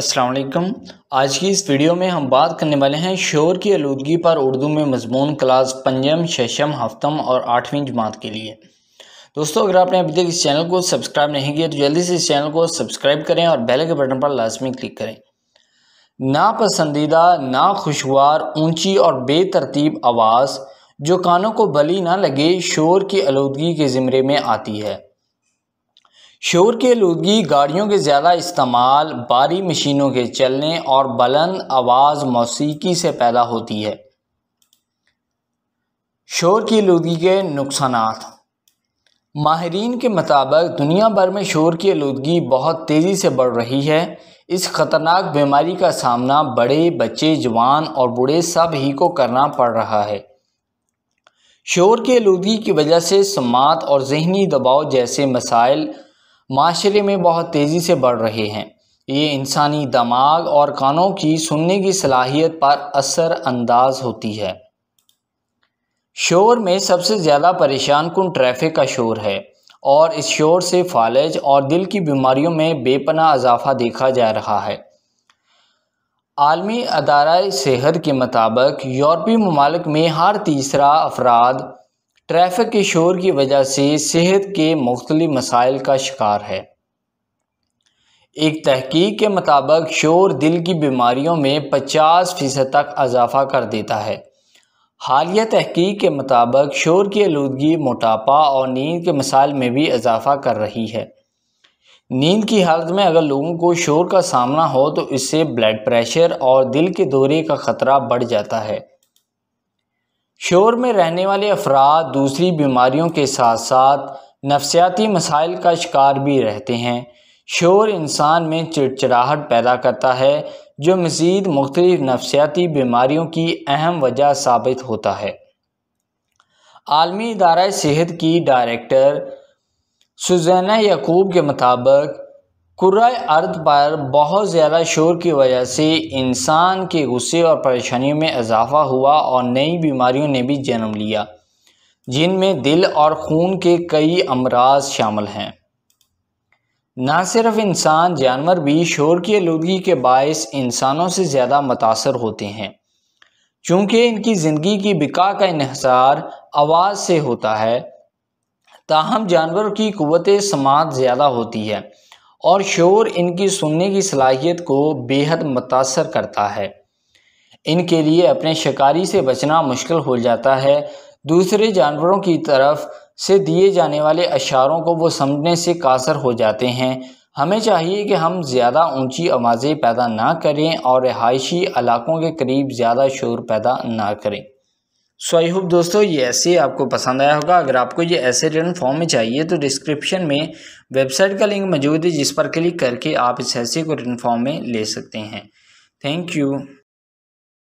असलकम आज की इस वीडियो में हम बात करने वाले हैं शोर की आलूगी पर उर्दू में मजमून क्लास पंजम शशम हफ्तम और आठवीं जमात के लिए दोस्तों अगर आपने अभी तक इस चैनल को सब्सक्राइब नहीं किया तो जल्दी से इस चैनल को सब्सक्राइब करें और बेल के बटन पर लाजमी क्लिक करें नापसंदीदा खुशवार ऊंची और बेतरतीब आवाज़ जो कानों को भली ना लगे शोर की आलूदगी के ज़िमरे में आती है शोर की आलूगी गाड़ियों के ज़्यादा इस्तेमाल बारी मशीनों के चलने और बुलंद आवाज़ मौसीकी से पैदा होती है शोर की आलूगी के नुकसान माहरीन के मुताबिक दुनिया भर में शोर की आलूदगी बहुत तेज़ी से बढ़ रही है इस ख़तरनाक बीमारी का सामना बड़े बच्चे जवान और बूढ़े सब ही को करना पड़ रहा है शोर की आलूदगी की वजह से समात और जहनी दबाव जैसे मसाइल माशरे में बहुत तेज़ी से बढ़ रहे हैं ये इंसानी दिमाग और कानों की सुनने की सलाहियत पर असर अंदाज होती है शोर में सबसे ज़्यादा परेशान कन ट्रैफिक का शोर है और इस शोर से फालज और दिल की बीमारियों में बेपना इजाफा देखा जा रहा है आलमी अदारा सेहत के मुताबिक यूरोपी ममालिक में हर तीसरा अफराद ट्रैफिक के शोर की वजह से सेहत के मुख्तलि मसाइल का शिकार है एक तहकीक के मुताबिक शोर दिल की बीमारियों में 50 फ़ीसद तक इजाफा कर देता है हालिया तहकीक के मुताबिक शोर की आलूदगी मोटापा और नींद के मसाइल में भी इजाफा कर रही है नींद की हालत में अगर लोगों को शोर का सामना हो तो इससे ब्लड प्रेशर और दिल के दौरे का ख़तरा बढ़ जाता है शोर में रहने वाले अफराद दूसरी बीमारियों के साथ साथ नफसियाती मसाइल का शिकार भी रहते हैं शोर इंसान में चिड़चिड़ाहट पैदा करता है जो मज़ीद मुख्तलिफ नफसियाती बीमारियों की अहम वजह साबित होता है आलमी इदारा सेहत की डायरेक्टर सुजैना यकूब के मुताबिक कुर्रा अर्द पर बहुत ज़्यादा शोर की वजह से इंसान के गुस्से और परेशानियों में इजाफा हुआ और नई बीमारियों ने भी जन्म लिया जिनमें दिल और खून के कई अमराज शामिल हैं ना सिर्फ इंसान जानवर भी शोर की आलूगी के बायस इंसानों से ज़्यादा मुतासर होते हैं चूँकि इनकी ज़िंदगी की बिका का इहसार आवाज़ से होता है ताहम जानवर की क़वत समात ज़्यादा होती है और शोर इनकी सुनने की सलाहियत को बेहद मुतासर करता है इनके लिए अपने शिकारी से बचना मुश्किल हो जाता है दूसरे जानवरों की तरफ से दिए जाने वाले अशारों को वो समझने से कासर हो जाते हैं हमें चाहिए कि हम ज़्यादा ऊंची आवाज़ें पैदा ना करें और रहायशी इलाकों के करीब ज़्यादा शोर पैदा ना करें सो आई होप दोस्तों ये ऐसे आपको पसंद आया होगा अगर आपको ये ऐसे रिटर्न फॉर्म में चाहिए तो डिस्क्रिप्शन में वेबसाइट का लिंक मौजूद है जिस पर क्लिक करके आप इस ऐसे को रिटर्न फॉर्म में ले सकते हैं थैंक यू